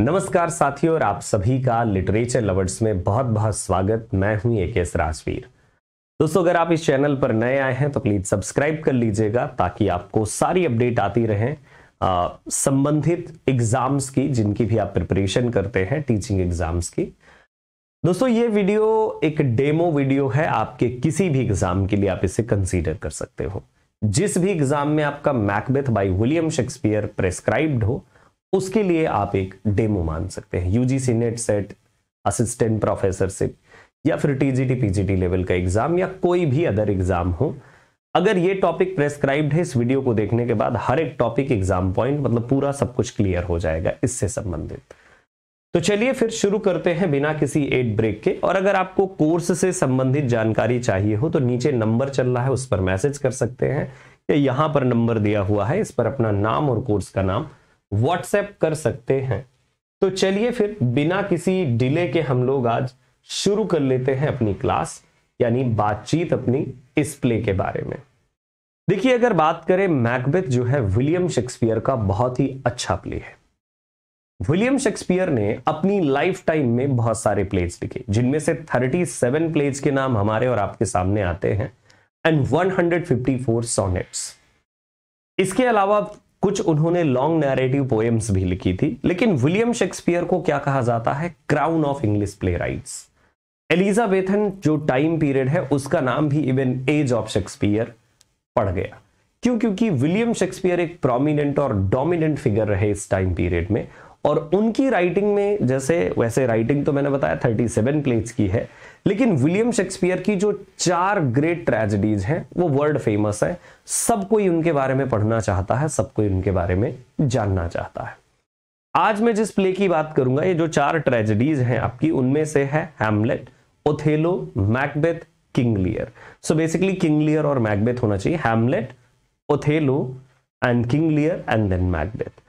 नमस्कार साथियों और आप सभी का लिटरेचर लवर्स में बहुत बहुत स्वागत मैं हूं एक एस राजवीर दोस्तों अगर आप इस चैनल पर नए आए हैं तो प्लीज सब्सक्राइब कर लीजिएगा ताकि आपको सारी अपडेट आती रहे संबंधित एग्जाम्स की जिनकी भी आप प्रिपरेशन करते हैं टीचिंग एग्जाम्स की दोस्तों ये वीडियो एक डेमो वीडियो है आपके किसी भी एग्जाम के लिए आप इसे कंसीडर कर सकते हो जिस भी एग्जाम में आपका Macbeth by William Shakespeare prescribed हो उसके लिए आप एक डेमो मान सकते हैं UGC NET SET assistant professorship या फिर टीजीटी पीजीटी लेवल का एग्जाम या कोई भी अदर एग्जाम हो अगर ये टॉपिक प्रेस्क्राइब्ड है इस वीडियो को देखने के बाद हर एक टॉपिक एग्जाम पॉइंट मतलब पूरा सब कुछ क्लियर हो जाएगा इससे संबंधित तो चलिए फिर शुरू करते हैं बिना किसी एड ब्रेक के और अगर आपको कोर्स से संबंधित जानकारी चाहिए हो तो नीचे नंबर चल रहा है उस पर मैसेज कर सकते हैं या यहां पर नंबर दिया हुआ है इस पर अपना नाम और कोर्स का नाम व्हाट्सएप कर सकते हैं तो चलिए फिर बिना किसी डिले के हम लोग आज शुरू कर लेते हैं अपनी क्लास यानी बातचीत अपनी इस प्ले के बारे में देखिए अगर बात करें मैकबेथ जो है विलियम शेक्सपियर का बहुत ही अच्छा प्ले है विलियम शेक्सपियर ने अपनी लाइफ टाइम में बहुत सारे प्लेज लिखे जिनमें से 37 प्लेज के नाम हमारे और आपके सामने आते हैं एंड 154 सोनेट्स इसके अलावा कुछ उन्होंने लॉन्ग नैरेटिव पोएम्स भी लिखी थी लेकिन विलियम शेक्सपियर को क्या कहा जाता है crown of English playwrights Elizabethan जो टाइम पीरियड है उसका नाम भी इवन एज ऑफ शेक्सपियर पड़ गया क्यों क्योंकि विलियम शेक्सपियर एक प्रोमिनेंट और डोमिनेंट फिगर रहे इस टाइम पीरियड में और उनकी राइटिंग में जैसे वैसे राइटिंग तो मैंने बताया 37 प्लेज की है लेकिन विलियम शेक्सपियर की जो चार ग्रेट ट्रेजिडीज हैं वो वर्ल्ड फेमस है सब कोई उनके बारे में पढ़ना चाहता है सब कोई उनके बारे में जानना चाहता है आज मैं जिस प्ले की बात करूंगा ये जो चार ट्रेजिडीज हैं आपकी उनमें से है Hamlet Othello Macbeth King Lear so basically King Lear और मैकबेथ होना चाहिए Hamlet Othello and King Lear and then Macbeth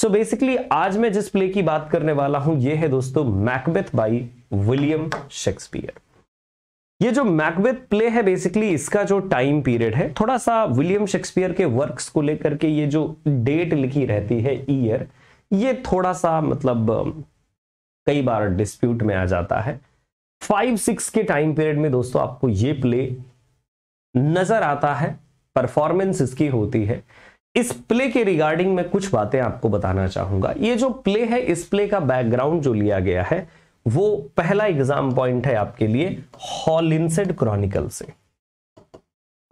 so basically आज मैं जिस प्ले की बात करने वाला हूं ये है दोस्तों मैकबेथ बाई विलियम शेक्सपियर ये जो मैकबेथ प्ले है बेसिकली इसका जो टाइम पीरियड है थोड़ा सा विलियम शेक्सपियर के वर्क्स को लेकर के ये जो डेट लिखी रहती है ईयर ये थोड़ा सा मतलब कई बार डिस्प्यूट में आ जाता है फाइव सिक्स के टाइम पीरियड में दोस्तों आपको ये प्ले नजर आता है परफॉर्मेंस इसकी होती है इस प्ले के रिगार्डिंग में कुछ बातें आपको बताना चाहूंगा ये जो प्ले है इस प्ले का बैकग्राउंड जो लिया गया है वो पहला एग्जाम पॉइंट है आपके लिए हॉलिनसेड क्रॉनिकल से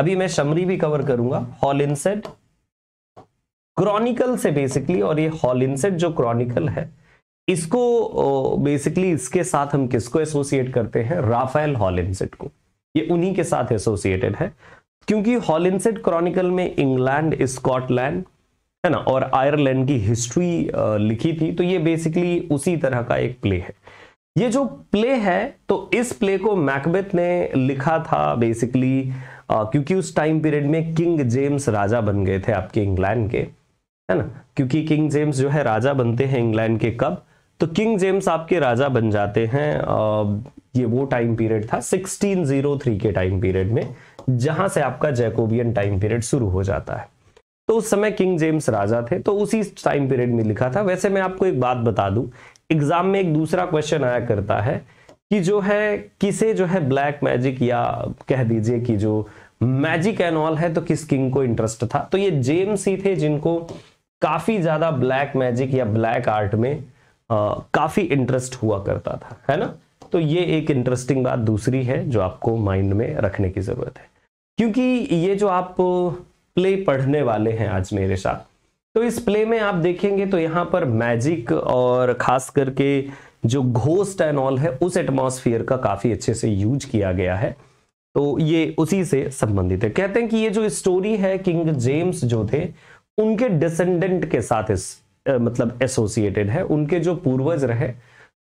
अभी मैं शमरी भी कवर करूंगा हॉलिनसेड क्रॉनिकल से बेसिकली और ये हॉलिनसेड जो क्रॉनिकल है इसको बेसिकली इसके साथ हम किसको एसोसिएट करते हैं राफेल हॉलिनसेट को ये उन्हीं के साथ एसोसिएटेड है क्योंकि हॉलिनसेट क्रॉनिकल में इंग्लैंड स्कॉटलैंड है ना और आयरलैंड की हिस्ट्री लिखी थी तो ये बेसिकली उसी तरह का एक प्ले है ये जो प्ले है तो इस प्ले को मैकबेथ ने लिखा था बेसिकली क्योंकि उस टाइम पीरियड में किंग जेम्स राजा बन गए थे आपके इंग्लैंड के है ना क्योंकि किंग जेम्स जो है राजा बनते हैं इंग्लैंड के कब तो किंग जेम्स आपके राजा बन जाते हैं आ, ये वो टाइम पीरियड था 1603 के टाइम पीरियड में जहां से आपका जैकोबियन टाइम पीरियड शुरू हो जाता है तो उस समय किंग जेम्स राजा थे तो उसी टाइम पीरियड में लिखा था वैसे मैं आपको एक बात बता दूं एग्जाम में एक दूसरा क्वेश्चन आया करता है कि जो है किसे जो है ब्लैक मैजिक या कह दीजिए कि जो मैजिक एंड ऑल है तो किस किंग को इंटरेस्ट था तो ये जेम्स ही थे जिनको काफी ज्यादा ब्लैक मैजिक या ब्लैक आर्ट में आ, काफी इंटरेस्ट हुआ करता था है ना तो ये एक इंटरेस्टिंग बात दूसरी है जो आपको माइंड में रखने की जरूरत है क्योंकि ये जो आप प्ले पढ़ने वाले हैं आज मेरे साथ तो इस प्ले में आप देखेंगे तो यहाँ पर मैजिक और खास करके जो घोस्ट एंड ऑल है उस एटमॉस्फेयर का काफी अच्छे से यूज किया गया है तो ये उसी से संबंधित है कहते हैं कि ये जो स्टोरी है किंग जेम्स जो थे उनके डिसेंडेंट के साथ इस मतलब एसोसिएटेड है उनके जो पूर्वज रहे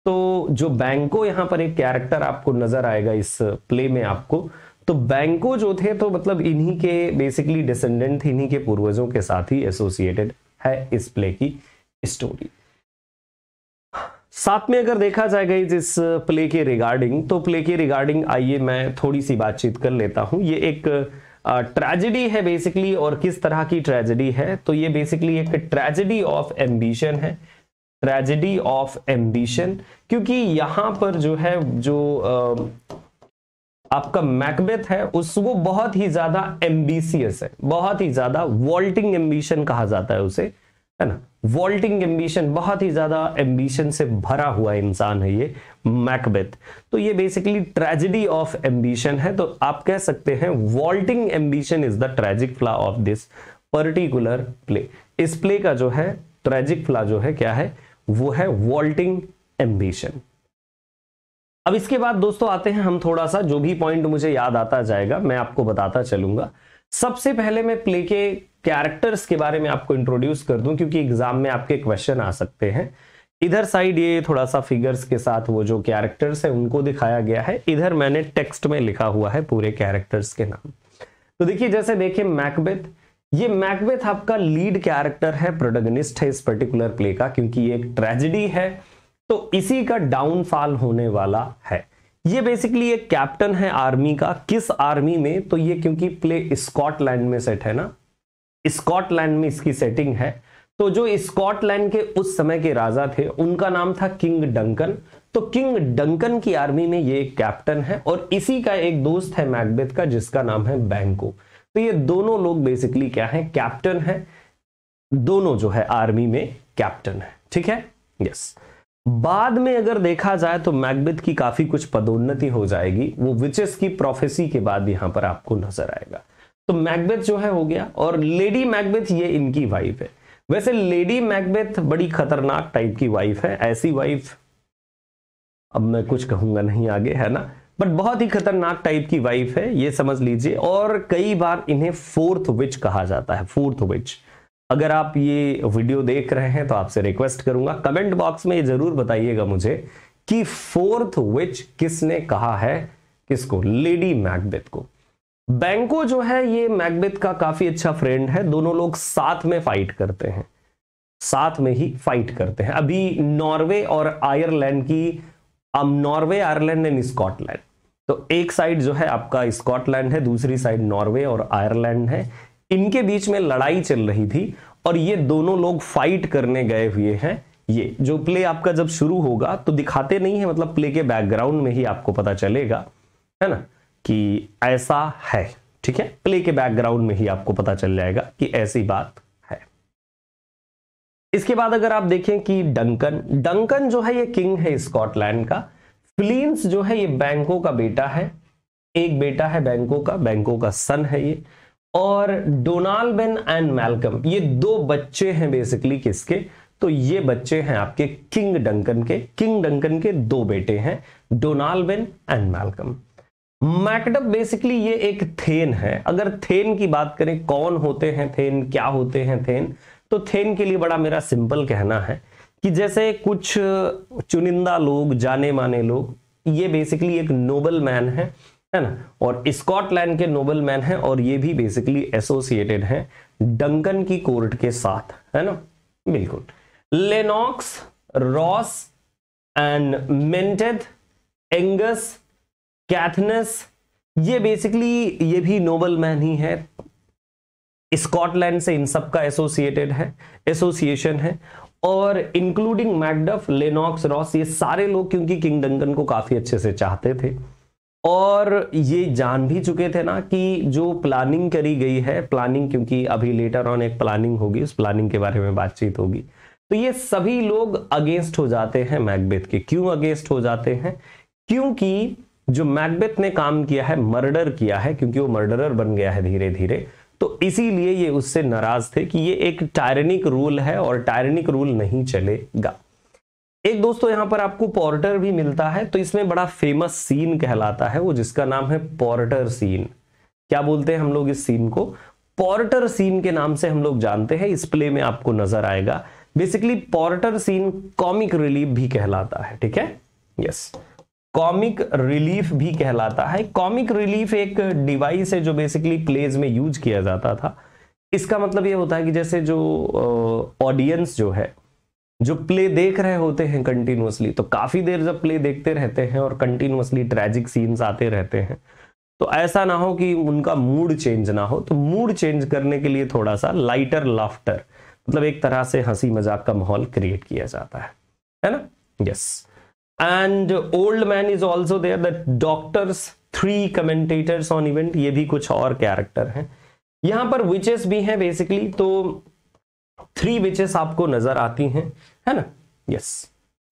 तो जो बैंको यहाँ पर एक कैरेक्टर आपको नजर आएगा इस प्ले में आपको तो बैंको जो थे तो मतलब इन्हीं के बेसिकली डिसेंडेंट इन्हीं के पूर्वजों के साथ ही एसोसिएटेड है इस प्ले की स्टोरी साथ में अगर देखा जाएगा इस प्ले के रिगार्डिंग तो प्ले के रिगार्डिंग आइए मैं थोड़ी सी बातचीत कर लेता हूं ये एक ट्रेजेडी है बेसिकली और किस तरह की ट्रेजेडी है तो ये बेसिकली एक ट्रेजेडी ऑफ एम्बिशन है ट्रेजेडी ऑफ एम्बिशन क्योंकि यहां पर जो है जो आ, आपका मैकबेथ है उसको बहुत ही ज्यादा एम्बिशियस है बहुत ही ज्यादा वॉल्टिंग एम्बिशन कहा जाता है उसे है ना वॉल्टिंग एम्बिशन बहुत ही ज्यादा एम्बिशन से भरा हुआ इंसान है ये मैकबेथ तो ये बेसिकली ट्रेजिडी ऑफ एम्बिशन है तो आप कह सकते हैं vaulting ambition is the tragic flaw of this particular play इस प्ले का जो है ट्रेजिक फ्ला जो है क्या है वो है वॉल्टिंग एम्बिशन अब इसके बाद दोस्तों आते हैं हम थोड़ा सा जो भी पॉइंट मुझे याद आता जाएगा मैं आपको बताता चलूंगा सबसे पहले मैं प्ले के कैरेक्टर्स के बारे में आपको इंट्रोड्यूस कर दूं क्योंकि एग्जाम में आपके क्वेश्चन आ सकते हैं इधर साइड ये थोड़ा सा फिगर्स के साथ वो जो कैरेक्टर्स है उनको दिखाया गया है इधर मैंने टेक्स्ट में लिखा हुआ है पूरे कैरेक्टर्स के नाम तो देखिए जैसे देखिए मैकबेथ ये मैकबेथ आपका लीड कैरेक्टर है प्रोडगनिस्ट है इस पर्टिकुलर प्ले का क्योंकि ये एक ट्रेजिडी है तो इसी का डाउनफॉल होने वाला है ये बेसिकली एक कैप्टन है आर्मी का किस आर्मी में तो ये क्योंकि प्ले स्कॉटलैंड में सेट है ना स्कॉटलैंड में इसकी सेटिंग है तो जो स्कॉटलैंड के उस समय के राजा थे उनका नाम था किंग डंकन तो किंग डंकन की आर्मी में ये कैप्टन है और इसी का एक दोस्त है मैकबेथ का जिसका नाम है बैंको तो ये दोनों लोग बेसिकली क्या है कैप्टन है दोनों जो है आर्मी में कैप्टन है ठीक है यस yes. बाद में अगर देखा जाए तो मैकबेथ की काफी कुछ पदोन्नति हो जाएगी वो विचेस की प्रोफेसी के बाद यहां पर आपको नजर आएगा तो मैकबेथ जो है हो गया और लेडी मैकबेथ ये इनकी वाइफ है वैसे लेडी मैकबेथ बड़ी खतरनाक टाइप की वाइफ है ऐसी वाइफ अब मैं कुछ कहूंगा नहीं आगे है ना बट बहुत ही खतरनाक टाइप की वाइफ है ये समझ लीजिए और कई बार इन्हें फोर्थ विच कहा जाता है फोर्थ विच अगर आप ये वीडियो देख रहे हैं तो आपसे रिक्वेस्ट करूंगा कमेंट बॉक्स में ये जरूर बताइएगा मुझे कि फोर्थ विच किसने कहा है किसको लेडी मैकबेथ को बैंको जो है ये मैकबेथ का काफी अच्छा फ्रेंड है दोनों लोग साथ में फाइट करते हैं साथ में ही फाइट करते हैं अभी नॉर्वे और आयरलैंड की अब नॉर्वे आयरलैंड एंड स्कॉटलैंड तो एक साइड जो है आपका स्कॉटलैंड है दूसरी साइड नॉर्वे और आयरलैंड है इनके बीच में लड़ाई चल रही थी और ये दोनों लोग फाइट करने गए हुए हैं ये जो प्ले आपका जब शुरू होगा तो दिखाते नहीं है मतलब प्ले के बैकग्राउंड में ही आपको पता चलेगा है ना कि ऐसा है ठीक है प्ले के बैकग्राउंड में ही आपको पता चल जाएगा कि ऐसी बात है इसके बाद अगर आप देखें कि डंकन डंकन जो है ये किंग है स्कॉटलैंड का फिलीन्स जो है ये बैंकों का बेटा है एक बेटा है बैंकों का बैंकों का सन है ये और बेन एंड मैलकम ये दो बच्चे हैं बेसिकली किसके तो ये बच्चे हैं आपके किंग डंकन के किंग डंकन के दो बेटे हैं बेन एंड मैलकम मैकडप बेसिकली ये एक थेन है अगर थेन की बात करें कौन होते हैं थेन क्या होते हैं थेन तो थेन के लिए बड़ा मेरा सिंपल कहना है कि जैसे कुछ चुनिंदा लोग जाने माने लोग ये बेसिकली एक नोबल मैन है है ना और स्कॉटलैंड के नोबल मैन है और ये भी बेसिकली एसोसिएटेड है डंकन की कोर्ट के साथ है ना बिल्कुल Lennox Ross and Menteith Angus Caithness ये बेसिकली ये भी नोबल मैन ही है स्कॉटलैंड से इन सब का एसोसिएटेड है एसोसिएशन है और इंक्लूडिंग मैकडफ लेनॉक्स रॉस ये सारे लोग क्योंकि किंग डंकन को काफी अच्छे से चाहते थे और ये जान भी चुके थे ना कि जो प्लानिंग करी गई है प्लानिंग क्योंकि अभी लेटर ऑन एक प्लानिंग होगी उस प्लानिंग के बारे में बातचीत होगी तो ये सभी लोग अगेंस्ट हो जाते हैं मैकबेथ के क्यों अगेंस्ट हो जाते हैं क्योंकि जो मैकबेथ ने काम किया है मर्डर किया है क्योंकि वो मर्डरर बन गया है धीरे धीरे तो इसीलिए ये उससे नाराज थे कि ये एक टायरनिक रूल है और टायरनिक रूल नहीं चलेगा एक दोस्तों यहां पर आपको पॉर्टर भी मिलता है तो इसमें बड़ा फेमस सीन कहलाता है वो जिसका नाम है पोर्टर सीन क्या बोलते हैं हम लोग इस सीन को पॉर्टर सीन के नाम से हम लोग जानते हैं इस प्ले में आपको नजर आएगा basically porter scene comic relief भी कहलाता है ठीक है यस कॉमिक रिलीफ भी कहलाता है कॉमिक रिलीफ एक डिवाइस है जो बेसिकली प्लेज में यूज किया जाता था इसका मतलब ये होता है कि जैसे जो ऑडियंस जो है जो प्ले देख रहे होते हैं कंटिन्यूसली तो काफी देर जब प्ले देखते रहते हैं और कंटिन्यूसली ट्रेजिक सीन्स आते रहते हैं तो ऐसा ना हो कि उनका मूड चेंज ना हो तो मूड चेंज करने के लिए थोड़ा सा लाइटर लाफ्टर मतलब एक तरह से हंसी मजाक का माहौल क्रिएट किया जाता है है ना yes and old man is also there the doctors three commentators on event ये भी कुछ और कैरेक्टर हैं यहाँ पर विचेस भी हैं बेसिकली तो थ्री विचेस आपको नजर आती हैं है ना yes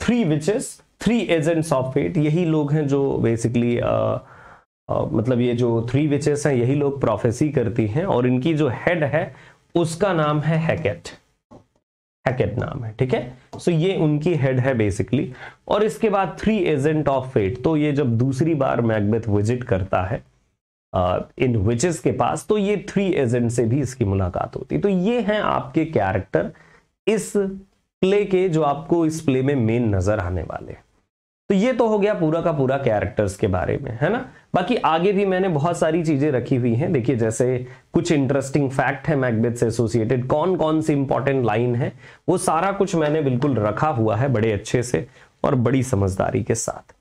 three witches three agents of fate यही लोग हैं जो बेसिकली uh, uh, मतलब ये जो थ्री विचेस हैं यही लोग प्रोफेसी करती हैं और इनकी जो हेड है उसका नाम है हैकेट हैकेट नाम है ठीक है सो ये उनकी हेड है बेसिकली और इसके बाद थ्री एजेंट ऑफ फेट तो ये जब दूसरी बार मैकबेथ विजिट करता है इन विचेस के पास तो ये थ्री एजेंट से भी इसकी मुलाकात होती तो ये हैं आपके कैरेक्टर इस प्ले के जो आपको इस प्ले में मेन नजर आने वाले तो ये तो हो गया पूरा का पूरा कैरेक्टर्स के बारे में है ना बाकी आगे भी मैंने बहुत सारी चीजें रखी हुई हैं देखिए जैसे कुछ इंटरेस्टिंग फैक्ट है मैकबेथ से एसोसिएटेड कौन कौन सी इंपॉर्टेंट लाइन है वो सारा कुछ मैंने बिल्कुल रखा हुआ है बड़े अच्छे से और बड़ी समझदारी के साथ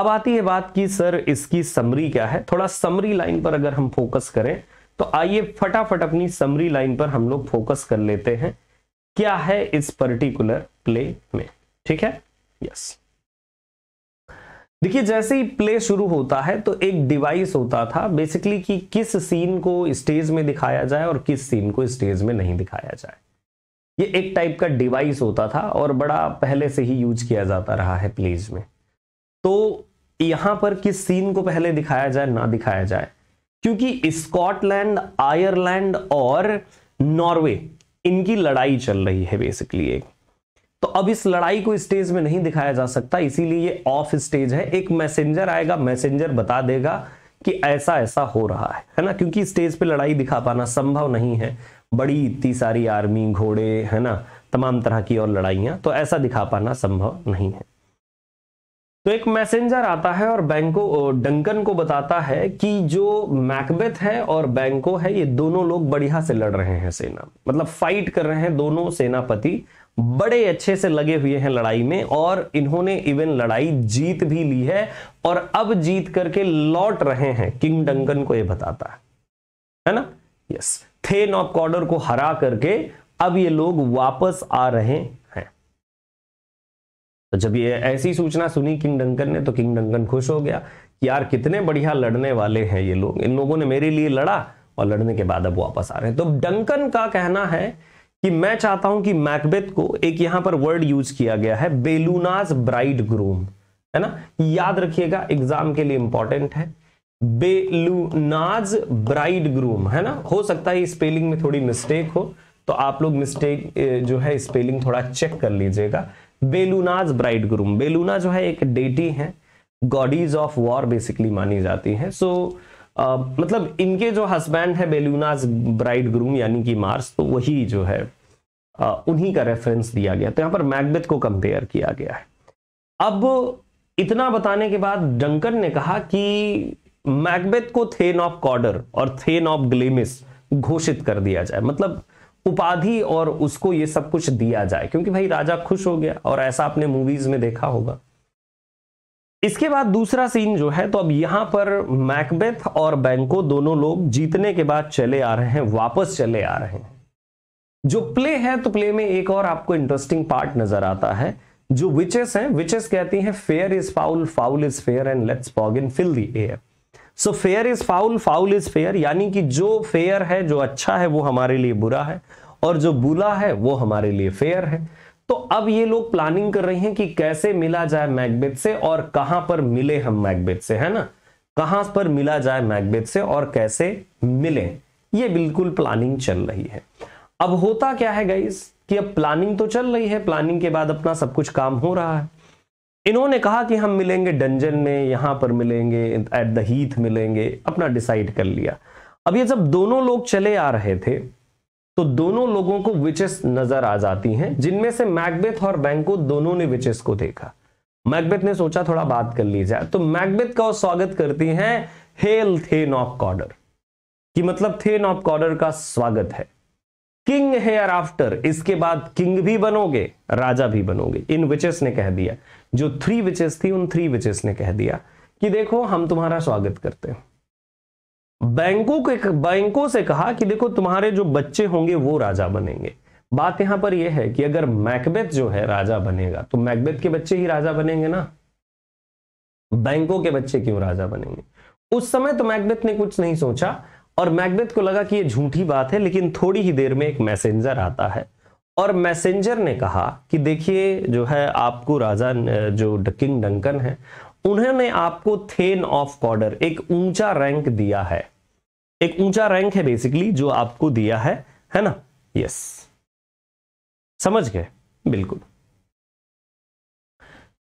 अब आती है बात की सर इसकी समरी क्या है थोड़ा समरी लाइन पर अगर हम फोकस करें तो आइए फटाफट अपनी समरी लाइन पर हम लोग फोकस कर लेते हैं क्या है इस पर्टिकुलर प्ले में ठीक है यस देखिए जैसे ही प्ले शुरू होता है तो एक डिवाइस होता था बेसिकली कि किस सीन को स्टेज में दिखाया जाए और किस सीन को स्टेज में नहीं दिखाया जाए ये एक टाइप का डिवाइस होता था और बड़ा पहले से ही यूज किया जाता रहा है प्लेज में तो यहां पर किस सीन को पहले दिखाया जाए ना दिखाया जाए क्योंकि स्कॉटलैंड आयरलैंड और नॉर्वे इनकी लड़ाई चल रही है बेसिकली एक तो अब इस लड़ाई को स्टेज में नहीं दिखाया जा सकता इसीलिए ये ऑफ स्टेज है एक मैसेंजर आएगा मैसेंजर बता देगा कि ऐसा ऐसा हो रहा है है ना क्योंकि स्टेज पे लड़ाई दिखा पाना संभव नहीं है बड़ी इतनी सारी आर्मी घोड़े है ना तमाम तरह की और लड़ाइयां तो ऐसा दिखा पाना संभव नहीं है तो एक मैसेंजर आता है और बैंको डंकन को बताता है कि जो मैकबेथ है और बैंको है ये दोनों लोग बढ़िया से लड़ रहे हैं सेना मतलब फाइट कर रहे हैं दोनों सेनापति बड़े अच्छे से लगे हुए हैं लड़ाई में और इन्होंने इवन लड़ाई जीत भी ली है और अब जीत करके लौट रहे हैं किंग डंकन को यह बताता है है ना यस थेन ऑफ कॉर्डर को हरा करके अब ये लोग वापस आ रहे तो जब ये ऐसी सूचना सुनी किंग डंकन ने तो किंग डंकन खुश हो गया कि यार कितने बढ़िया लड़ने वाले हैं ये लोग इन लोगों ने मेरे लिए लड़ा और लड़ने के बाद अब वापस आ रहे हैं तो डंकन का कहना है कि मैं चाहता हूं कि मैकबेथ को एक यहां पर वर्ड यूज किया गया है बेलूनाज ब्राइड ग्रूम है ना याद रखिएगा एग्जाम के लिए इंपॉर्टेंट है बेलूनाज ब्राइड ग्रूम है ना हो सकता है स्पेलिंग में थोड़ी मिस्टेक हो तो आप लोग मिस्टेक जो है स्पेलिंग थोड़ा चेक कर लीजिएगा बेलूनाज ब्राइड ग्रूम बेलूना जो है एक डेटी है गॉडीज ऑफ वॉर बेसिकली मानी जाती है सो so, मतलब इनके जो हस्बैंड है बेलूनाज ब्राइड ग्रूम यानी कि मार्स तो वही जो है आ, उन्हीं का रेफरेंस दिया गया तो यहां पर मैकबेथ को कंपेयर किया गया है अब इतना बताने के बाद डंकन ने कहा कि मैकबेथ को थेन ऑफ कॉर्डर और थेन ऑफ ग्लेमिस घोषित कर दिया जाए मतलब उपाधि और उसको ये सब कुछ दिया जाए क्योंकि भाई राजा खुश हो गया और ऐसा आपने मूवीज में देखा होगा इसके बाद दूसरा सीन जो है तो अब यहां पर मैकबेथ और बैंको दोनों लोग जीतने के बाद चले आ रहे हैं वापस चले आ रहे हैं जो प्ले है तो प्ले में एक और आपको इंटरेस्टिंग पार्ट नजर आता है जो विचेस हैं विचेस कहती हैं fair is foul foul is fair and let's fog in filthy air so fair is foul foul is fair यानी कि जो फेयर है जो अच्छा है वो हमारे लिए बुरा है और जो बुरा है वो हमारे लिए फेयर है तो अब ये लोग प्लानिंग कर रहे हैं कि कैसे मिला जाए मैकबेथ से और कहां पर मिले हम मैकबेथ से है ना कहां पर मिला जाए मैकबेथ से और कैसे मिले ये बिल्कुल प्लानिंग चल रही है अब होता क्या है गाइस कि अब प्लानिंग तो चल रही है प्लानिंग के बाद अपना सब कुछ काम हो रहा है इन्होंने कहा कि हम मिलेंगे डंजन में यहां पर मिलेंगे एट द हीथ मिलेंगे अपना डिसाइड कर लिया अब ये जब दोनों लोग चले आ रहे थे तो दोनों लोगों को विचेस नजर आ जाती हैं जिनमें से मैकबेथ और बैंको दोनों ने विचेस को देखा मैकबेथ ने सोचा थोड़ा बात कर ली जाए तो मैकबेथ का स्वागत करती हैं हेल थे नॉप कॉर्डर कि मतलब थे नॉप कॉर्डर का स्वागत है किंग हेयर आफ्टर इसके बाद किंग भी बनोगे राजा भी बनोगे इन विचेस ने कह दिया जो थ्री विचेस थी उन थ्री विचेस ने कह दिया कि देखो हम तुम्हारा स्वागत करते हैं बैंकों के बैंकों से कहा कि देखो तुम्हारे जो बच्चे होंगे वो राजा बनेंगे बात यहां पर यह है कि अगर मैकबेथ जो है राजा बनेगा तो मैकबेथ के बच्चे ही राजा बनेंगे ना बैंकों के बच्चे क्यों राजा बनेंगे उस समय तो मैकबेथ ने कुछ नहीं सोचा और मैकबेथ को लगा कि ये झूठी बात है लेकिन थोड़ी ही देर में एक मैसेंजर आता है और मैसेंजर ने कहा कि देखिए जो है आपको राजा जो किंग डंकन है उन्होंने आपको थेन ऑफ कॉर्डर एक ऊंचा रैंक दिया है एक ऊंचा रैंक है बेसिकली जो आपको दिया है है ना यस समझ गए बिल्कुल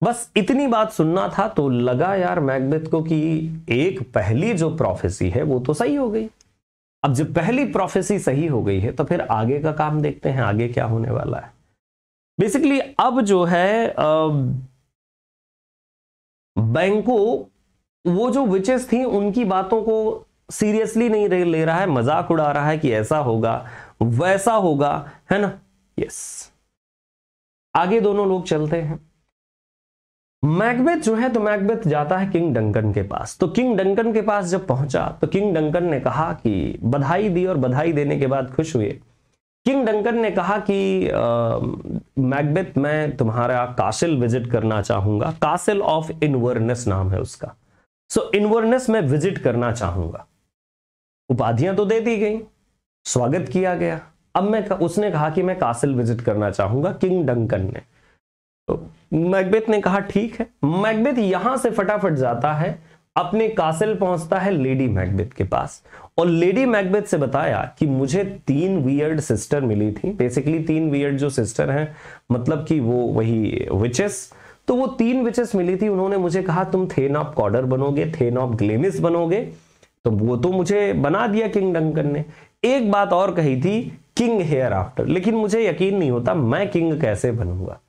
बस इतनी बात सुनना था तो लगा यार मैग्नेट को कि एक पहली जो प्रोफेसी है वो तो सही हो गई अब जब पहली प्रोफेसी सही हो गई है तो फिर आगे का काम देखते हैं आगे क्या होने वाला है बेसिकली अब जो है बैंकों वो जो विचेस थी उनकी बातों को सीरियसली नहीं ले रहा है मजाक उड़ा रहा है कि ऐसा होगा वैसा होगा है ना यस आगे दोनों लोग चलते हैं मैकबेथ जो है तो मैकबेथ जाता है किंग डंकन के पास तो किंग डंकन के पास जब पहुंचा तो किंग डंकन ने कहा कि बधाई दी और बधाई देने के बाद खुश हुए किंग डंकन ने कहा कि मैकबेथ मैं तुम्हारा कासिल विजिट करना चाहूंगा कासिल ऑफ इनवर्नेस नाम है उसका सो so, इनवर्नेस में विजिट करना चाहूंगा उपाधियां तो दे दी गई स्वागत किया गया अब मैं उसने कहा कि मैं कासिल विजिट करना चाहूंगा किंग डंकन ने तो मैकबेथ ने कहा ठीक है मैकबेथ यहां से फटाफट जाता है अपने कासिल पहुंचता है लेडी मैकबेथ के पास और लेडी मैकबेथ से बताया कि मुझे तीन वियर्ड सिस्टर मिली थी बेसिकली तीन वियर्ड जो सिस्टर हैं मतलब कि वो वही विचेस तो वो तीन विचेस मिली थी उन्होंने मुझे कहा तुम थे नॉप कॉर्डर बनोगे थे नॉप ग्लेमिस बनोगे तो वो तो मुझे बना दिया किंग डंकन ने एक बात और कही थी किंग हेयर आफ्टर लेकिन मुझे यकीन नहीं होता मैं किंग कैसे बनूंगा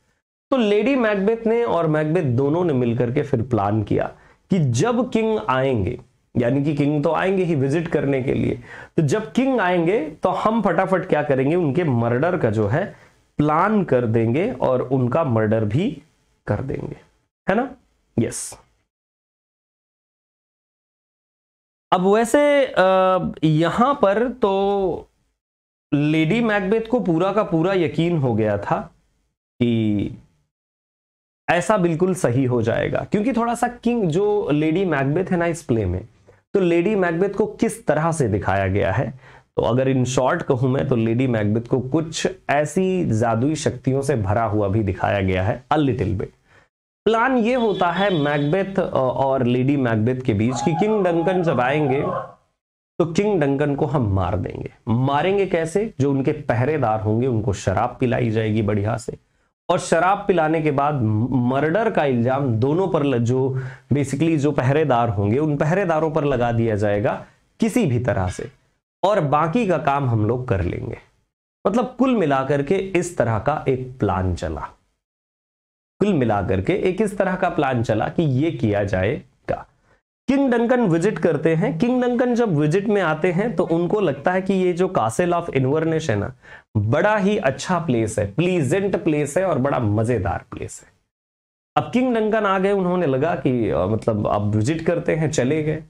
तो लेडी मैकबेथ ने और मैकबेथ दोनों ने मिलकर के फिर प्लान किया कि जब किंग आएंगे यानी कि किंग तो आएंगे ही विजिट करने के लिए तो जब किंग आएंगे तो हम फटाफट क्या करेंगे उनके मर्डर का जो है प्लान कर देंगे और उनका मर्डर भी कर देंगे है ना यस अब वैसे यहां पर तो लेडी मैकबेथ को पूरा का पूरा यकीन हो गया था कि ऐसा बिल्कुल सही हो जाएगा क्योंकि थोड़ा सा किंग जो लेडी मैकबेथ है ना इस प्ले में तो लेडी मैकबेथ को किस तरह से दिखाया गया है तो अगर इन शॉर्ट कहूं मैं तो लेडी मैकबेथ को कुछ ऐसी जादुई शक्तियों से भरा हुआ भी दिखाया गया है अलिटिल बिट प्लान ये होता है मैकबेथ और लेडी मैकबेथ के बीच कि किंग डंकन जब आएंगे तो किंग डंकन को हम मार देंगे मारेंगे कैसे जो उनके पहरेदार होंगे उनको शराब पिलाई जाएगी बढ़िया से और शराब पिलाने के बाद मर्डर का इल्जाम दोनों पर जो बेसिकली जो पहरेदार होंगे उन पहरेदारों पर लगा दिया जाएगा किसी भी तरह से और बाकी का काम हम लोग कर लेंगे मतलब कुल मिलाकर के इस तरह का एक प्लान चला कुल मिलाकर के एक इस तरह का प्लान चला कि ये किया जाए किंग डंकन विजिट करते हैं किंग डंकन जब विजिट में आते हैं तो उनको लगता है कि ये जो कासिल ऑफ इनवर्नेश है ना बड़ा ही अच्छा प्लेस है प्लीजेंट प्लेस है और बड़ा मजेदार प्लेस है अब किंग डंकन आ गए उन्होंने लगा कि मतलब अब विजिट करते हैं चले गए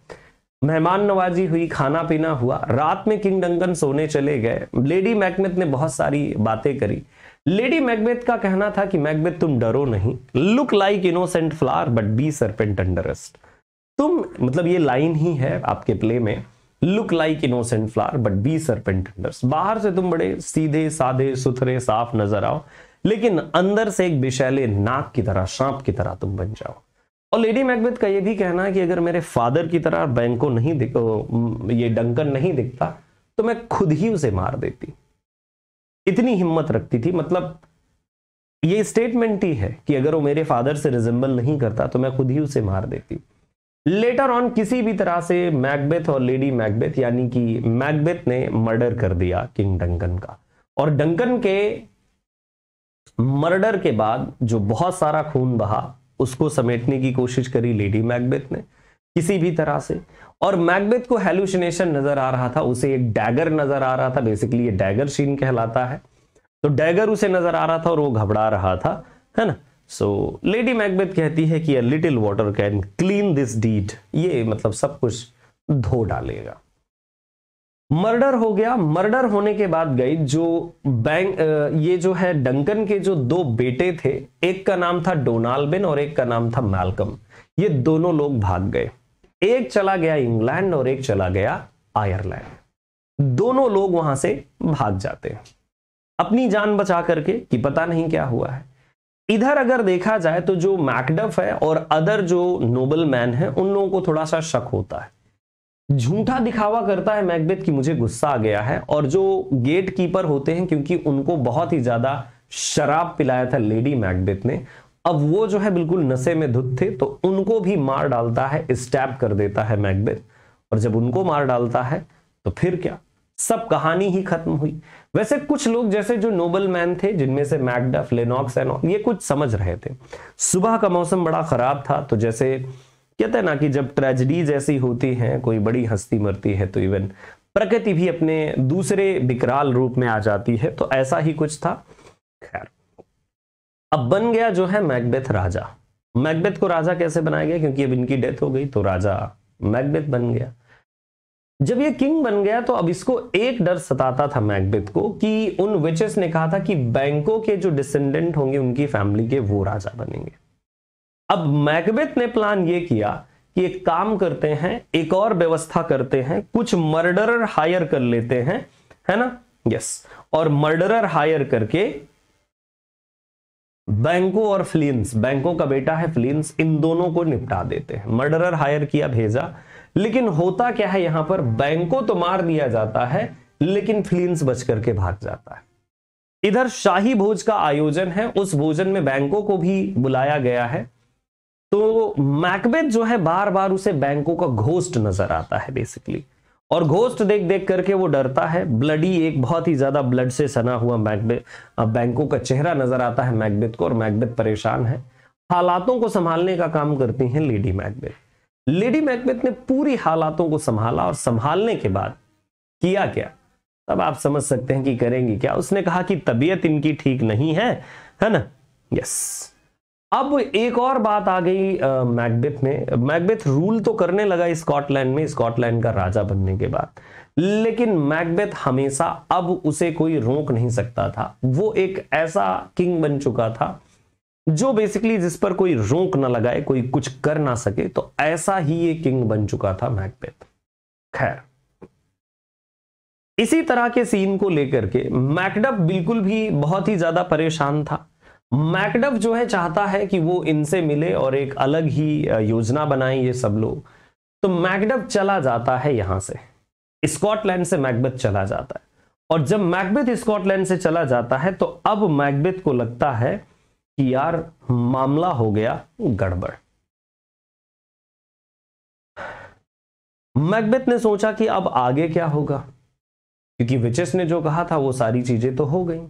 मेहमान नवाजी हुई खाना पीना हुआ रात में किंग डंकन सोने चले गए लेडी मैकबेथ ने बहुत सारी बातें करी लेडी मैकबेथ का कहना था कि मैकबेथ तुम डरो नहीं look like innocent flower but be serpent under't तुम मतलब ये लाइन ही है आपके प्ले में look like innocent flower but be serpent बाहर से तुम बड़े सीधे साधे सुथरे साफ नजर आओ लेकिन अंदर से एक विशैले नाक की तरह सांप की तरह तुम बन जाओ और लेडी मैकबेथ का यह भी कहना है कि अगर मेरे फादर की तरह बैंको नहीं दिख ये डंकन नहीं दिखता तो मैं खुद ही उसे मार देती इतनी हिम्मत रखती थी मतलब ये स्टेटमेंट ही है कि अगर वो मेरे फादर से रिजेंबल नहीं करता तो मैं खुद ही उसे मार देती लेटर ऑन किसी भी तरह से मैकबेथ और लेडी मैकबेथ यानी कि मैकबेथ ने मर्डर कर दिया किंग डंकन का और डंकन के मर्डर के बाद जो बहुत सारा खून बहा उसको समेटने की कोशिश करी लेडी मैकबेथ ने किसी भी तरह से और मैकबेथ को हेलुसिनेशन नजर आ रहा था उसे एक डैगर नजर आ रहा था बेसिकली ये डैगर सीन कहलाता है तो डैगर उसे नजर आ रहा था और वो घबरा रहा था है ना सो लेडी मैकबेथ कहती है कि a little water can clean this deed ये मतलब सब कुछ धो डालेगा मर्डर हो गया मर्डर होने के बाद गई जो बैंक ये जो है डंकन के जो दो बेटे थे एक का नाम था डोनाल्बिन और एक का नाम था मैलकम ये दोनों लोग भाग गए एक चला गया इंग्लैंड और एक चला गया आयरलैंड दोनों लोग वहां से भाग जाते हैं अपनी जान बचा करके कि पता नहीं क्या हुआ है इधर अगर देखा जाए तो जो मैकडफ है और अदर जो नोबल मैन है उन लोगों को थोड़ा सा शक होता है झूठा दिखावा करता है मैकबेथ की मुझे गुस्सा आ गया है और जो गेट कीपर होते हैं क्योंकि उनको बहुत ही ज्यादा शराब पिलाया था लेडी मैकबेथ ने अब वो जो है बिल्कुल नशे में धुत थे तो उनको भी मार डालता है स्टैप कर देता है मैकबेथ और जब उनको मार डालता है तो फिर क्या सब कहानी ही खत्म हुई वैसे कुछ लोग जैसे जो नोबल मैन थे जिनमें से मैकडफ लेनॉक्स एंड ये कुछ समझ रहे थे सुबह का मौसम बड़ा खराब था तो जैसे कहते हैं ना कि जब ट्रेजिडीज ऐसी होती हैं कोई बड़ी हस्ती मरती है तो इवन प्रकृति भी अपने दूसरे विकराल रूप में आ जाती है तो ऐसा ही कुछ था खैर अब बन गया जो है मैकबेथ राजा मैकबेथ को राजा कैसे बनाया गया क्योंकि अब इनकी डेथ हो गई तो राजा मैकबेथ बन गया जब ये किंग बन गया तो अब इसको एक डर सताता था मैकबेथ को कि उन विचेस ने कहा था कि बैंकों के जो डिसेंडेंट होंगे उनकी फैमिली के वो राजा बनेंगे अब मैकबेथ ने प्लान ये किया कि एक काम करते हैं एक और व्यवस्था करते हैं कुछ मर्डरर हायर कर लेते हैं है ना यस और मर्डरर हायर करके बैंकों और फ्लिन्स बैंकों का बेटा है फ्लिन्स इन दोनों को निपटा देते हैं मर्डरर हायर किया भेजा लेकिन होता क्या है यहां पर बैंकों तो मार दिया जाता है लेकिन फ्लींस बच करके भाग जाता है इधर शाही भोज का आयोजन है उस भोजन में बैंकों को भी बुलाया गया है तो मैकबेथ जो है बार बार उसे बैंकों का घोस्ट नजर आता है बेसिकली और घोस्ट देख देख करके वो डरता है ब्लडी एक बहुत ही ज्यादा ब्लड से सना हुआ मैकबेथ बैंकों का चेहरा नजर आता है मैकबेथ को और मैकबेथ परेशान है हालातों को संभालने का काम करती है लेडी मैकबेथ लेडी मैकबेथ ने पूरी हालातों को संभाला और संभालने के बाद किया क्या तब आप समझ सकते हैं कि करेंगे क्या उसने कहा कि तबीयत इनकी ठीक नहीं है है ना यस अब एक और बात आ गई मैकबेथ में मैकबेथ रूल तो करने लगा स्कॉटलैंड में स्कॉटलैंड का राजा बनने के बाद लेकिन मैकबेथ हमेशा अब उसे कोई रोक नहीं सकता था वो एक ऐसा किंग बन चुका था जो बेसिकली जिस पर कोई रोक ना लगाए कोई कुछ कर ना सके तो ऐसा ही ये किंग बन चुका था मैकबेथ खैर इसी तरह के सीन को लेकर के मैकडब बिल्कुल भी बहुत ही ज्यादा परेशान था मैकडब जो है चाहता है कि वो इनसे मिले और एक अलग ही योजना बनाए ये सब लोग तो मैकडब चला जाता है यहां से स्कॉटलैंड से मैकबेथ चला जाता है और जब मैकबेथ स्कॉटलैंड से चला जाता है तो अब मैकबेथ को लगता है कि यार मामला हो गया गड़बड़ मैकबेथ ने सोचा कि अब आगे क्या होगा क्योंकि विचेस ने जो कहा था वो सारी चीजें तो हो गई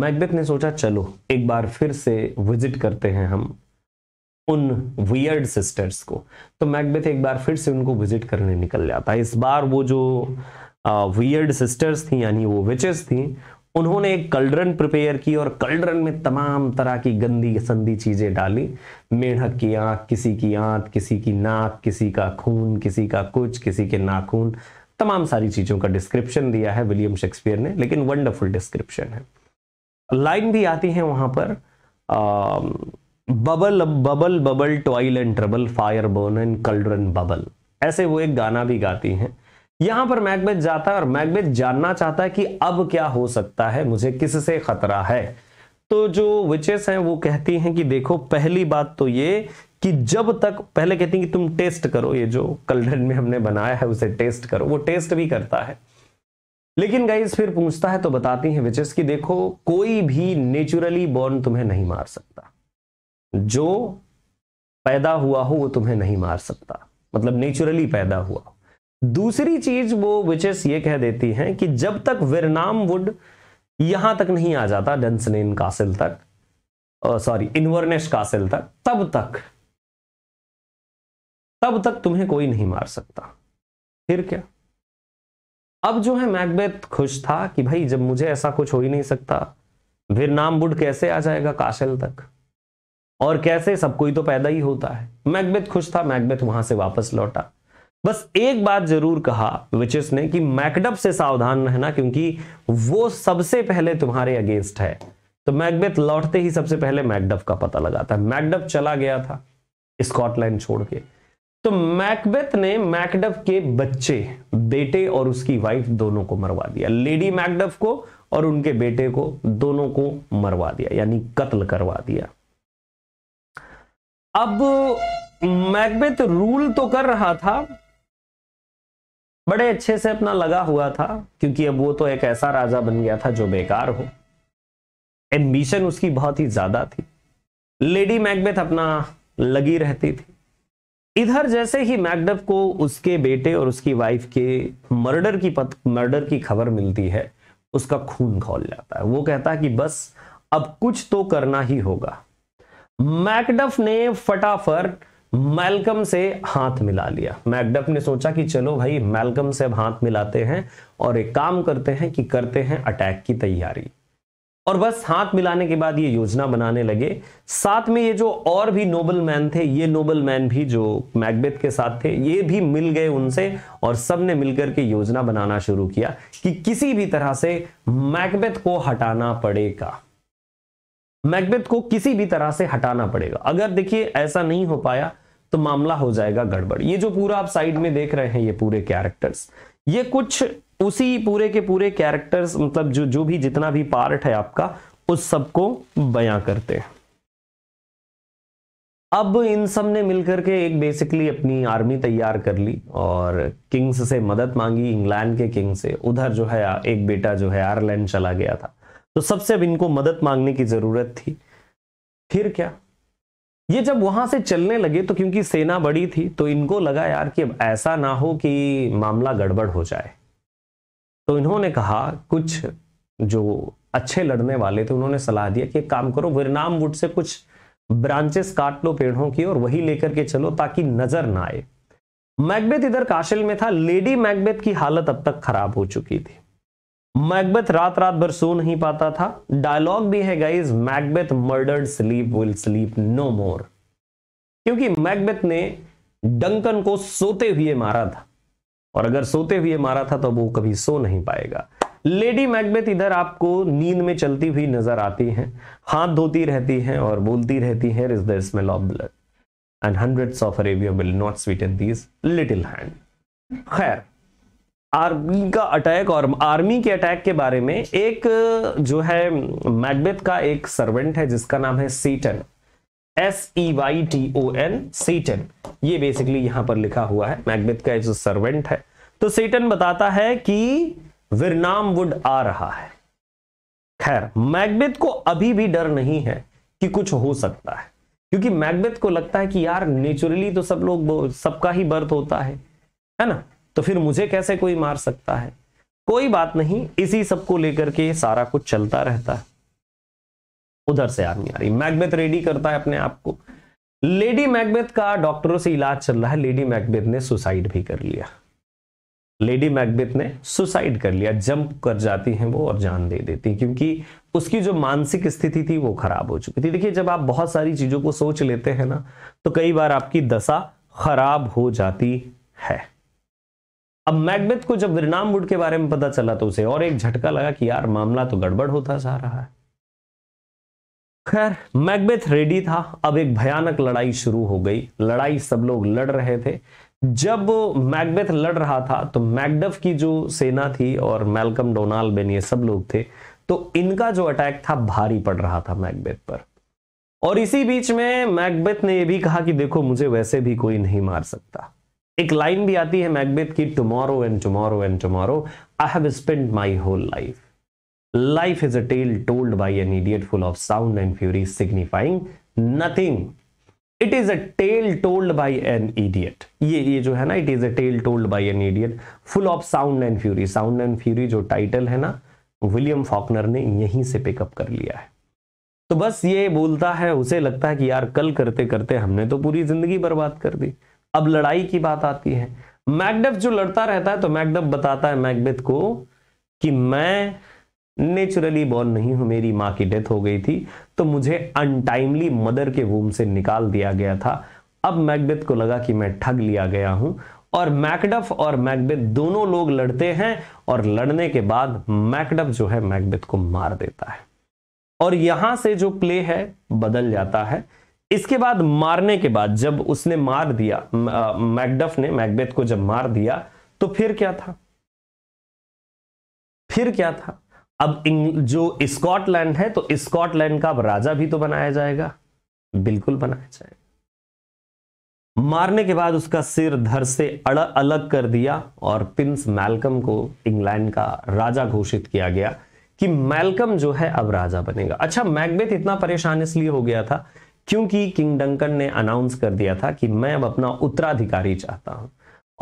मैकबेथ ने सोचा चलो एक बार फिर से विजिट करते हैं हम उन वियर्ड सिस्टर्स को तो मैकबेथ एक बार फिर से उनको विजिट करने निकल जाता है इस बार वो जो वियर्ड सिस्टर्स थी यानी वो विचेस थी उन्होंने एक कल्ड्रन प्रिपेयर की और कल्ड्रन में तमाम तरह की गंदी संदी चीज़ें डाली मेढक की आंख किसी की आंत किसी की नाक किसी का खून किसी का कुछ किसी के नाखून तमाम सारी चीज़ों का डिस्क्रिप्शन दिया है विलियम शेक्सपियर ने लेकिन वंडरफुल डिस्क्रिप्शन है लाइन भी आती है वहां पर आ, bubble bubble bubble toil and trouble fire burn and cauldron bubble ऐसे वो एक गाना भी गाती हैं यहां पर मैकबेथ जाता है और मैकबेथ जानना चाहता है कि अब क्या हो सकता है मुझे किससे खतरा है तो जो विचेस हैं वो कहती हैं कि देखो पहली बात तो ये कि जब तक पहले कहती हैं कि तुम टेस्ट करो ये जो कल्डन में हमने बनाया है उसे टेस्ट करो वो टेस्ट भी करता है लेकिन गाइज फिर पूछता है तो बताती हैं विचेस कि देखो कोई भी नेचुरली बॉर्न तुम्हें नहीं मार सकता जो पैदा हुआ हो वो तुम्हें नहीं मार सकता मतलब नेचुरली पैदा हुआ हो दूसरी चीज वो विचेस ये कह देती हैं कि जब तक विरनाम वुड यहां तक नहीं आ जाता डंसनेन कासिल तक सॉरी इनवर्नेश कासिल तक तब तक तब तक तुम्हें कोई नहीं मार सकता फिर क्या अब जो है मैकबेथ खुश था कि भाई जब मुझे ऐसा कुछ हो ही नहीं सकता नाम बुड कैसे आ जाएगा काशिल तक और कैसे सब कोई तो पैदा ही होता है मैकबेथ खुश था मैकबेथ वहां से वापस लौटा बस एक बात जरूर कहा विचिस ने कि मैकडप से सावधान रहना क्योंकि वो सबसे पहले तुम्हारे अगेंस्ट है तो मैकबेथ लौटते ही सबसे पहले मैकडप का पता लगाता है मैकडप चला गया था स्कॉटलैंड छोड़ के तो मैकबेथ ने मैकडप के बच्चे बेटे और उसकी वाइफ दोनों को मरवा दिया लेडी मैकडफ को और उनके बेटे को दोनों को मरवा दिया यानी कत्ल करवा दिया अब मैकबेथ रूल तो कर रहा था बड़े अच्छे से अपना लगा हुआ था क्योंकि अब वो तो एक ऐसा राजा बन गया था जो बेकार हो एम्बिशन उसकी बहुत ही ज्यादा थी लेडी मैकबेथ अपना लगी रहती थी इधर जैसे ही मैकडफ को उसके बेटे और उसकी वाइफ के मर्डर की पत मर्डर की खबर मिलती है उसका खून खोल जाता है वो कहता है कि बस अब कुछ तो करना ही होगा मैकडफ ने फटाफट मैलकम से हाथ मिला लिया मैकडफ ने सोचा कि चलो भाई मैलकम से अब हाथ मिलाते हैं और एक काम करते हैं कि करते हैं अटैक की तैयारी और बस हाथ मिलाने के बाद ये योजना बनाने लगे साथ में ये जो और भी नोबल मैन थे ये नोबल मैन भी जो मैकबेथ के साथ थे ये भी मिल गए उनसे और सबने मिलकर के योजना बनाना शुरू किया कि किसी भी तरह से मैकबेथ को हटाना पड़ेगा मैकबेथ को किसी भी तरह से हटाना पड़ेगा अगर देखिए ऐसा नहीं हो पाया तो मामला हो जाएगा गड़बड़ ये जो पूरा आप साइड में देख रहे हैं ये पूरे कैरेक्टर्स ये कुछ उसी पूरे के पूरे कैरेक्टर्स मतलब जो जो भी जितना भी पार्ट है आपका उस सबको बया करते हैं अब इन सब ने मिलकर के एक बेसिकली अपनी आर्मी तैयार कर ली और किंग्स से मदद मांगी इंग्लैंड के किंग से उधर जो है एक बेटा जो है आयरलैंड चला गया था तो सबसे अब इनको मदद मांगने की जरूरत थी फिर क्या ये जब वहां से चलने लगे तो क्योंकि सेना बड़ी थी तो इनको लगा यार कि अब ऐसा ना हो कि मामला गड़बड़ हो जाए तो इन्होंने कहा कुछ जो अच्छे लड़ने वाले थे उन्होंने सलाह दिया कि एक काम करो विरनाम वुड से कुछ ब्रांचेस काट लो पेड़ों की और वही लेकर के चलो ताकि नजर ना आए मैकबेथ इधर काशिल में था लेडी मैकबेथ की हालत अब तक खराब हो चुकी थी मैकबेथ रात रात भर सो नहीं पाता था डायलॉग भी है guys Macbeth murdered sleep will sleep no more क्योंकि मैकबेथ ने डंकन को सोते हुए मारा था और अगर सोते हुए मारा था तो वो कभी सो नहीं पाएगा लेडी मैकबेथ इधर आपको नींद में चलती हुई नजर आती हैं हाथ धोती रहती हैं और बोलती रहती हैं is the smell of blood and hundreds of Arabia will not sweet in these little hand खैर आर्मी का अटैक और आर्मी के अटैक के बारे में एक जो है मैकबेथ का एक सर्वेंट है जिसका नाम है Seyton S E Y T O N Seyton ये बेसिकली यहां पर लिखा हुआ है मैकबेथ का जो सर्वेंट है तो सीटन बताता है कि विरनाम वुड आ रहा है खैर मैकबेथ को अभी भी डर नहीं है कि कुछ हो सकता है क्योंकि मैकबेथ को लगता है कि यार नेचुरली तो सब लोग सबका ही बर्थ होता है है ना तो फिर मुझे कैसे कोई मार सकता है कोई बात नहीं इसी सब को लेकर के सारा कुछ चलता रहता है उधर से आर्मी आ रही मैकबेथ रेडी करता है अपने आप को लेडी मैकबेथ का डॉक्टरों से इलाज चल रहा है लेडी मैकबेथ ने सुसाइड भी कर लिया लेडी मैकबेथ ने सुसाइड कर लिया जंप कर जाती हैं वो और जान दे देती क्योंकि उसकी जो मानसिक स्थिति थी वो खराब हो चुकी थी देखिए जब आप बहुत सारी चीजों को सोच लेते हैं ना तो कई बार आपकी दशा खराब हो जाती है अब मैकबेथ को जब विरनाम वुड के बारे में पता चला तो उसे और एक झटका लगा कि यार मामला तो गड़बड़ होता जा रहा है खैर मैकबेथ रेडी था अब एक भयानक लड़ाई शुरू हो गई लड़ाई सब लोग लड़ रहे थे जब मैकबेथ लड़ रहा था तो मैकडफ की जो सेना थी और मेलकम डोनाल्ड बेन ये सब लोग थे तो इनका जो अटैक था भारी पड़ रहा था मैकबेथ पर और इसी बीच में मैकबेथ ने यह भी कहा कि देखो मुझे वैसे भी कोई नहीं मार सकता एक लाइन भी आती है मैकबेथ की tomorrow and tomorrow and tomorrow I have spend my whole life life is a tale told by an idiot full of sound and fury signifying nothing it is a tale told by an idiot ये ये जो है ना it is a tale told by an idiot full of sound and fury sound and fury जो title है ना William Faulkner ने यहीं से पिकअप कर लिया है तो बस ये बोलता है उसे लगता है कि यार कल करते करते हमने तो पूरी जिंदगी बर्बाद कर दी अब लड़ाई की बात आती है मैकडफ जो लड़ता रहता है तो मैकडफ बताता है मैकबेथ को कि मैं नेचुरली बॉर्न नहीं हूं मेरी माँ की डेथ हो गई थी तो मुझे अनटाइमली मदर के वूम से निकाल दिया गया था अब मैकबेथ को लगा कि मैं ठग लिया गया हूं और मैकडफ और मैकबेथ दोनों लोग लड़ते हैं और लड़ने के बाद मैकडफ जो है मैकबेथ को मार देता है और यहां से जो प्ले है बदल जाता है इसके बाद मारने के बाद जब उसने मार दिया मैकडफ ने मैकबेथ को जब मार दिया तो फिर क्या था फिर क्या था अब जो स्कॉटलैंड है तो स्कॉटलैंड का अब राजा भी तो बनाया जाएगा बिल्कुल बनाया जाएगा मारने के बाद उसका सिर धर से अलग कर दिया और प्रिंस मैलकम को इंग्लैंड का राजा घोषित किया गया कि मैलकम जो है अब राजा बनेगा अच्छा मैकबेथ इतना परेशान इसलिए हो गया था क्योंकि किंग डंकन ने अनाउंस कर दिया था कि मैं अब अपना उत्तराधिकारी चाहता हूं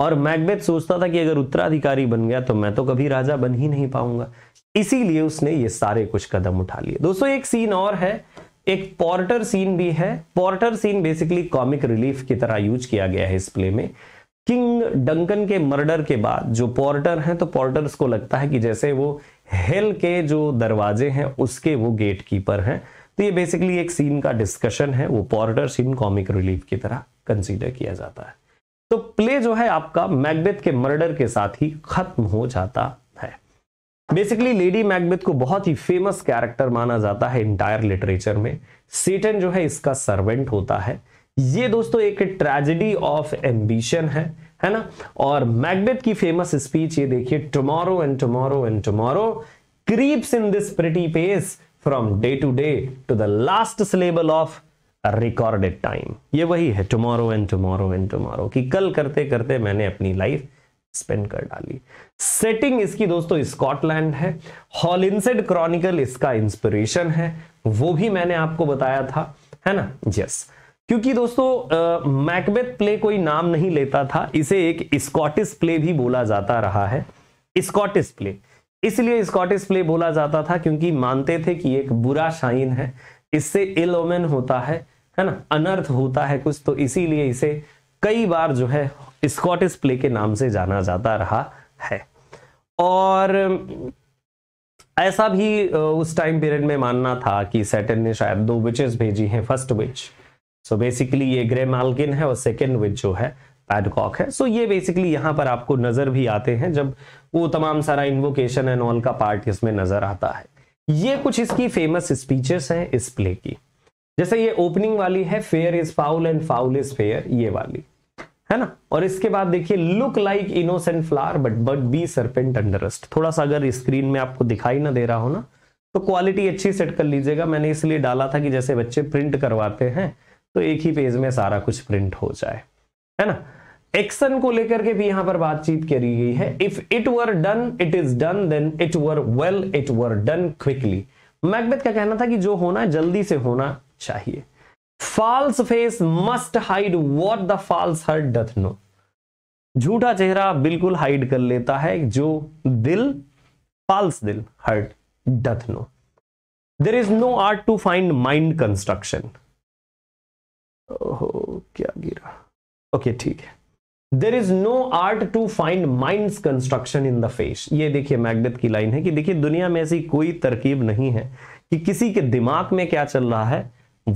और मैकबेथ सोचता था कि अगर उत्तराधिकारी बन गया तो मैं तो कभी राजा बन ही नहीं पाऊंगा इसीलिए उसने ये सारे कुछ कदम उठा लिए दोस्तों एक सीन और है एक पॉर्टर सीन भी है porter scene basically comic relief की तरह यूज किया गया है इस प्ले में किंग डंकन के मर्डर के बाद जो पॉर्टर हैं तो पॉर्टर्स को लगता है कि जैसे वो हेल के जो दरवाजे हैं उसके वो गेट कीपर हैं तो ये बेसिकली एक सीन का डिस्कशन है वो पॉर्डर सीन कॉमिक रिलीफ की तरह कंसीडर किया जाता है तो प्ले जो है आपका मैगबेथ के मर्डर के साथ ही खत्म हो जाता है बेसिकली लेडी मैगबेथ को बहुत ही फेमस कैरेक्टर माना जाता है इंटायर लिटरेचर में सेटन जो है इसका सर्वेंट होता है ये दोस्तों एक ट्रेजिडी ऑफ एम्बिशन है है ना और मैगबेथ की फेमस स्पीच ये देखिए tomorrow and tomorrow and tomorrow creeps in this petty pace from day to day to the last syllable of recorded time ये वही है tomorrow and tomorrow and tomorrow कि कल करते करते मैंने अपनी लाइफ स्पेंड कर डाली सेटिंग इसकी दोस्तों स्कॉटलैंड है हॉलिंसेड क्रॉनिकल इसका इंस्पिरेशन है वो भी मैंने आपको बताया था है ना यस क्योंकि दोस्तों मैकबेथ प्ले कोई नाम नहीं लेता था इसे एक स्कॉटिश प्ले भी बोला जाता रहा है स्कॉटिश प्ले इसलिए स्कॉटिश प्ले बोला जाता था क्योंकि मानते थे कि एक बुरा शाइन है इससे इल ओमेन होता है है ना अनर्थ होता है कुछ तो इसीलिए इसे कई बार जो है स्कॉटिश प्ले के नाम से जाना जाता रहा है और ऐसा भी उस टाइम पीरियड में मानना था कि सेटन ने शायद दो विचेस भेजी हैं फर्स्ट विच सो बेसिकली ये ग्रे मालकिन है और सेकेंड विच जो है पैडकॉक है सो so, ये बेसिकली यहां पर आपको नजर भी आते हैं जब वो तमाम सारा इन्वोकेशन एंड ऑल का पार्ट इसमें नजर आता है ये कुछ इसकी फेमस स्पीचेस हैं इस प्ले की जैसे ये ओपनिंग वाली है fair is foul and foul is fair ये वाली है ना और इसके बाद देखिए look like innocent flower but but be serpent under't थोड़ा सा अगर स्क्रीन में आपको दिखाई ना दे रहा हो ना तो क्वालिटी अच्छी सेट कर लीजिएगा मैंने इसलिए डाला था कि जैसे बच्चे प्रिंट करवाते हैं तो एक ही पेज में सारा कुछ प्रिंट हो जाए है ना एक्शन को लेकर के भी यहां पर बातचीत करी गई है if it were done it is done then it were well it were done quickly Macbeth का कहना था कि जो होना जल्दी से होना चाहिए false face must hide what the false heart doth know झूठा चेहरा बिल्कुल हाइड कर लेता है जो दिल फॉल्स दिल heart doth know there is no art to find mind construction ओहो क्या गिरा ओके okay, ठीक है there is no art to find mind construction in the face ये देखिए मैगडेथ की लाइन है कि देखिए दुनिया में ऐसी कोई तरकीब नहीं है कि किसी के दिमाग में क्या चल रहा है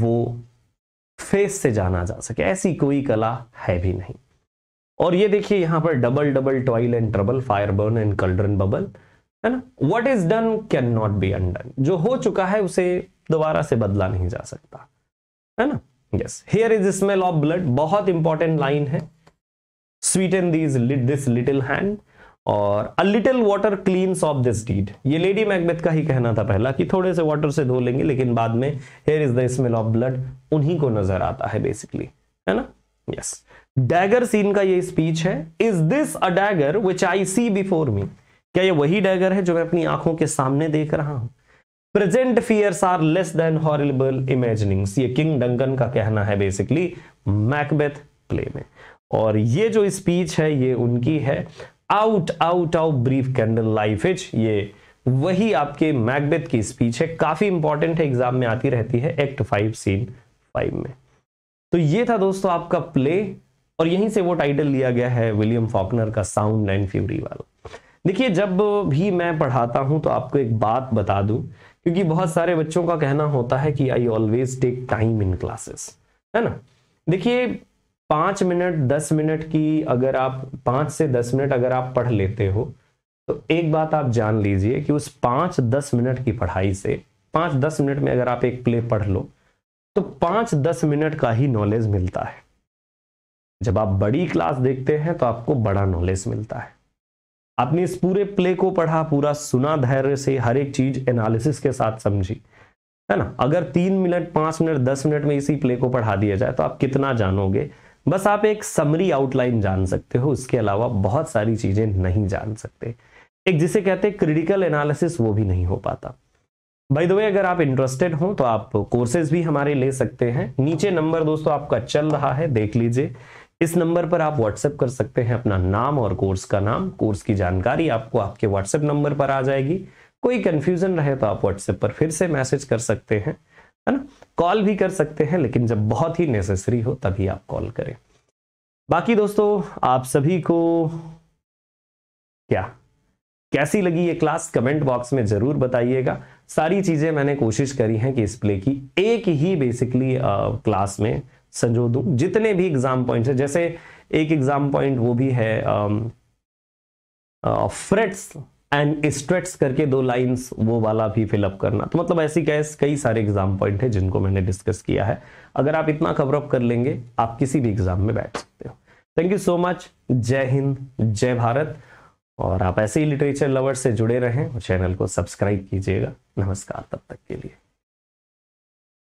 वो फेस से जाना जा सके ऐसी कोई कला है भी नहीं और ये देखिए यहां पर double double toil and trouble fire burn and cauldron bubble है ना what is done can not be undone जो हो चुका है उसे दोबारा से बदला नहीं जा सकता है ना yes here is smell of blood बहुत इंपॉर्टेंट लाइन है sweeten these this little hand और a little water clean of this deed ये लेडी मैकबेथ का ही कहना था पहला कि थोड़े से वाटर से धो लेंगे लेकिन बाद में here is the smell of blood उन्हीं को नजर आता है बेसिकली है ना यस डैगर सीन का ये स्पीच है is this a dagger which I see before me क्या ये वही डैगर है जो मैं अपनी आंखों के सामने देख रहा हूं present fears are less than horrible imaginings ये किंग डंकन का कहना है बेसिकली मैकबेथ प्ले में और ये जो स्पीच है ये उनकी है out out out brief candle इच ये वही आपके मैकबेथ की स्पीच है काफी इंपॉर्टेंट है एग्जाम में आती रहती है एक्ट फाइव सीन फाइव में तो ये था दोस्तों आपका प्ले और यहीं से वो टाइटल लिया गया है विलियम फॉकनर का साउंड एंड फ्यूरी वाला देखिए जब भी मैं पढ़ाता हूं तो आपको एक बात बता दूं क्योंकि बहुत सारे बच्चों का कहना होता है कि I always take time in classes है ना देखिए पांच मिनट दस मिनट की अगर आप पांच से दस मिनट अगर आप पढ़ लेते हो तो एक बात आप जान लीजिए कि उस पांच दस मिनट की पढ़ाई से पांच दस मिनट में अगर आप एक प्ले पढ़ लो तो पांच दस मिनट का ही नॉलेज मिलता है जब आप बड़ी क्लास देखते हैं तो आपको बड़ा नॉलेज मिलता है आपने इस पूरे प्ले को पढ़ा पूरा सुना धैर्य से हर एक चीज एनालिसिस के साथ समझी है ना अगर तीन मिनट पांच मिनट दस मिनट में इसी प्ले को पढ़ा दिया जाए तो आप कितना जानोगे बस आप एक समरी आउटलाइन जान सकते हो उसके अलावा बहुत सारी चीजें नहीं जान सकते एक जिसे कहते हैं क्रिटिकल एनालिसिस वो भी नहीं हो पाता भाई द वे अगर आप इंटरेस्टेड हो तो आप कोर्सेज भी हमारे ले सकते हैं नीचे नंबर दोस्तों आपका चल रहा है देख लीजिए इस नंबर पर आप व्हाट्सएप कर सकते हैं अपना नाम और कोर्स का नाम कोर्स की जानकारी आपको आपके व्हाट्सएप नंबर पर आ जाएगी कोई कंफ्यूजन रहे तो आप व्हाट्सएप पर फिर से मैसेज कर सकते हैं है ना कॉल भी कर सकते हैं लेकिन जब बहुत ही नेसेसरी हो तभी आप कॉल करें बाकी दोस्तों आप सभी को क्या कैसी लगी ये क्लास कमेंट बॉक्स में जरूर बताइएगा सारी चीजें मैंने कोशिश करी है कि इस प्ले की एक ही बेसिकली क्लास में संजो दूं जितने भी एग्जाम पॉइंट्स है जैसे एक एग्जाम पॉइंट वो भी है फ्रेट्स एंड स्ट्रेट्स करके दो लाइंस वो वाला भी फिलअप करना तो मतलब ऐसी कैस कई सारे एग्जाम पॉइंट है जिनको मैंने डिस्कस किया है अगर आप इतना कवरअप कर लेंगे आप किसी भी एग्जाम में बैठ सकते हो थैंक यू सो मच जय हिंद जय भारत और आप ऐसे ही लिटरेचर लवर्स से जुड़े रहें और चैनल को सब्सक्राइब कीजिएगा नमस्कार तब तक के लिए